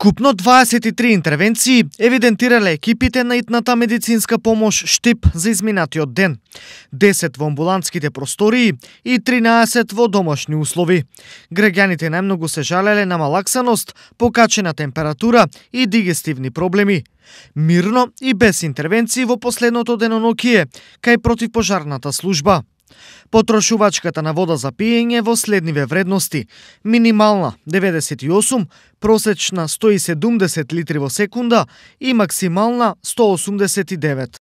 Вкупно 23 интервенции евидентирале екипите на итната медицинска помош Штип за изминатиот ден. 10 во амбулантските простории и 13 во домашни услови. Граѓаните најмногу се жалеле на малаксаност, покачена температура и дигестивни проблеми. Мирно и без интервенции во последното денонокие кај противпожарната служба. Потрошувачката на вода за пиење во следниве вредности: минимална 98, просечна 170 литри во секунда и максимална 189.